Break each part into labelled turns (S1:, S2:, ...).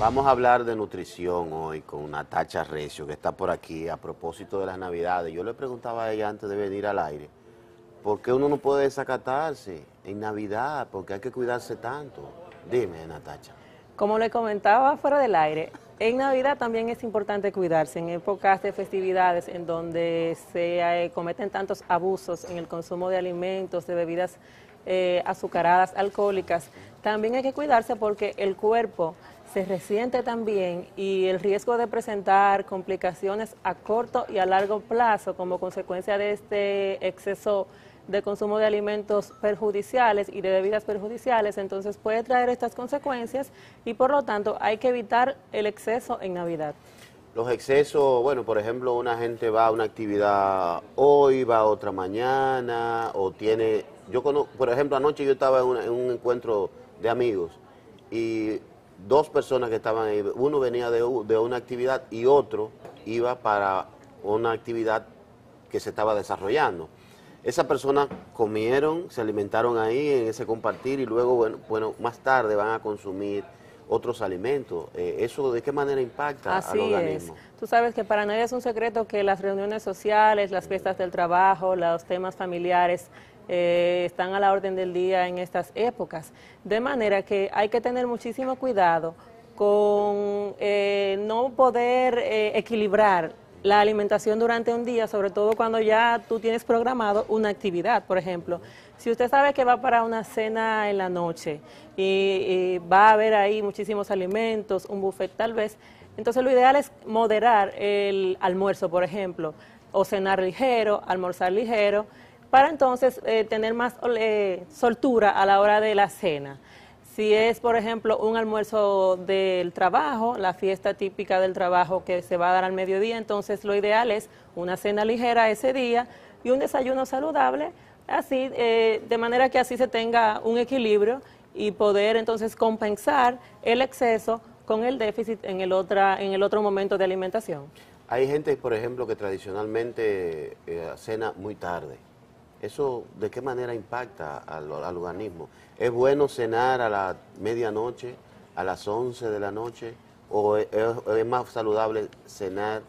S1: Vamos a hablar de nutrición hoy con Natacha Recio, que está por aquí a propósito de las Navidades. Yo le preguntaba a ella antes de venir al aire, ¿por qué uno no puede desacatarse en Navidad? ¿Por qué hay que cuidarse tanto? Dime, Natacha.
S2: Como le comentaba fuera del aire, en Navidad también es importante cuidarse, en épocas de festividades en donde se eh, cometen tantos abusos en el consumo de alimentos, de bebidas eh, azucaradas, alcohólicas, también hay que cuidarse porque el cuerpo se resiente también y el riesgo de presentar complicaciones a corto y a largo plazo como consecuencia de este exceso de consumo de alimentos perjudiciales y de bebidas perjudiciales, entonces puede traer estas consecuencias y por lo tanto hay que evitar el exceso en Navidad.
S1: Los excesos, bueno, por ejemplo, una gente va a una actividad hoy, va a otra mañana, o tiene... Yo conozco, por ejemplo, anoche yo estaba en un encuentro de amigos y dos personas que estaban ahí, uno venía de, una actividad y otro iba para una actividad que se estaba desarrollando. Esas personas comieron, se alimentaron ahí en ese compartir y luego, bueno, bueno más tarde van a consumir otros alimentos. Eh, ¿Eso de qué manera impacta al organismo?
S2: Es. Tú sabes que para nadie es un secreto que las reuniones sociales, las fiestas del trabajo, los temas familiares eh, están a la orden del día en estas épocas. De manera que hay que tener muchísimo cuidado con eh, no poder eh, equilibrar la alimentación durante un día, sobre todo cuando ya tú tienes programado una actividad, por ejemplo. Si usted sabe que va para una cena en la noche y, y va a haber ahí muchísimos alimentos, un buffet tal vez, entonces lo ideal es moderar el almuerzo, por ejemplo, o cenar ligero, almorzar ligero, para entonces eh, tener más soltura a la hora de la cena. Si es, por ejemplo, un almuerzo del trabajo, la fiesta típica del trabajo que se va a dar al mediodía, entonces lo ideal es una cena ligera ese día y un desayuno saludable, así, eh, de manera que así se tenga un equilibrio y poder entonces compensar el exceso con el déficit en el, en el otro momento de alimentación.
S1: Hay gente, por ejemplo, que tradicionalmente eh, cena muy tarde. ¿Eso de qué manera impacta al, organismo? ¿Es bueno cenar a la medianoche, a las 11 de la noche, o es más saludable cenar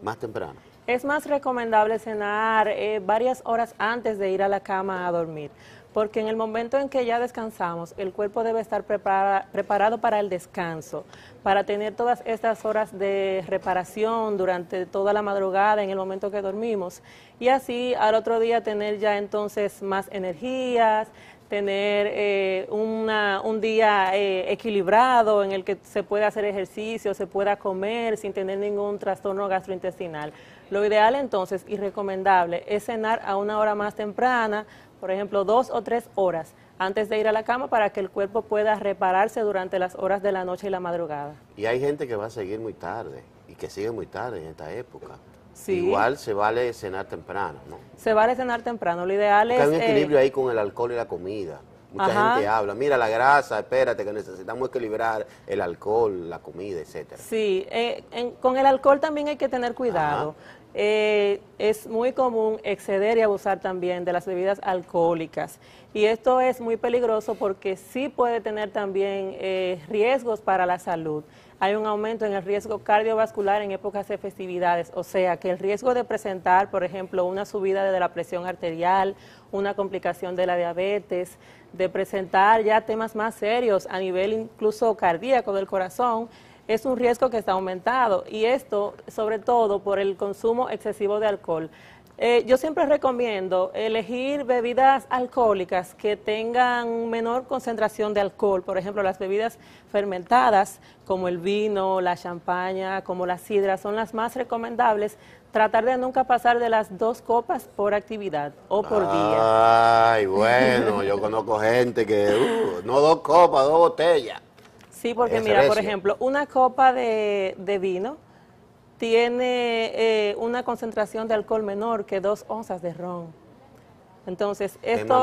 S1: más temprano?
S2: Es más recomendable cenar eh, varias horas antes de ir a la cama a dormir, porque en el momento en que ya descansamos, el cuerpo debe estar preparado para el descanso, para tener todas estas horas de reparación durante toda la madrugada en el momento que dormimos y así al otro día tener ya entonces más energías, tener eh, una, un día eh, equilibrado en el que se pueda hacer ejercicio, se pueda comer sin tener ningún trastorno gastrointestinal. Lo ideal entonces y recomendable es cenar a una hora más temprana, por ejemplo, dos o tres horas antes de ir a la cama para que el cuerpo pueda repararse durante las horas de la noche y la madrugada.
S1: Y hay gente que va a seguir muy tarde y que sigue muy tarde en esta época. Igual se vale cenar temprano, ¿no?
S2: Se vale cenar temprano, lo ideal es... Hay un eh, equilibrio
S1: ahí con el alcohol y la comida. Mucha gente habla, mira la grasa, espérate que necesitamos equilibrar el alcohol, la comida, etcétera.
S2: Sí, eh, con el alcohol también hay que tener cuidado. Eh, es muy común exceder y abusar también de las bebidas alcohólicas. Y esto es muy peligroso porque sí puede tener también eh, riesgos para la salud. Hay un aumento en el riesgo cardiovascular en épocas de festividades, o sea que el riesgo de presentar, por ejemplo, una subida de la presión arterial, una complicación de la diabetes, de presentar ya temas más serios a nivel incluso cardíaco del corazón, es un riesgo que está aumentado y esto sobre todo por el consumo excesivo de alcohol. Eh, yo siempre recomiendo elegir bebidas alcohólicas que tengan menor concentración de alcohol, por ejemplo, las bebidas fermentadas como el vino, la champaña, como la sidra, son las más recomendables. Tratar de nunca pasar de las dos copas por actividad o por
S1: día. Ay, bueno, yo conozco gente que, uh, no dos copas, dos botellas.
S2: Sí, porque mira, por ejemplo, una copa de, vino tiene eh, una concentración de alcohol menor que dos onzas de ron. Entonces, esto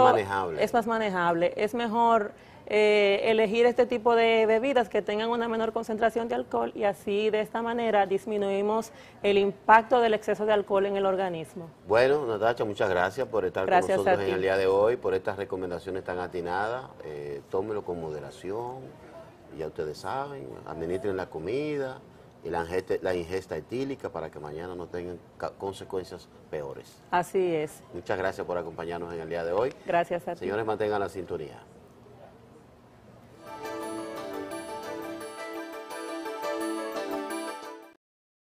S2: es más manejable. Es, mejor eh, elegir este tipo de bebidas que tengan una menor concentración de alcohol y así de esta manera disminuimos el impacto del exceso de alcohol en el organismo.
S1: Bueno, Natacha, muchas gracias por estar con nosotros en el día de hoy, por estas recomendaciones tan atinadas. Eh, tómelo con moderación ya ustedes saben, administren la comida y la ingesta, la etílica para que mañana no tengan consecuencias peores.
S2: Así es.
S1: Muchas gracias por acompañarnos en el día de hoy. Gracias a ti. Señores, mantengan la cinturía.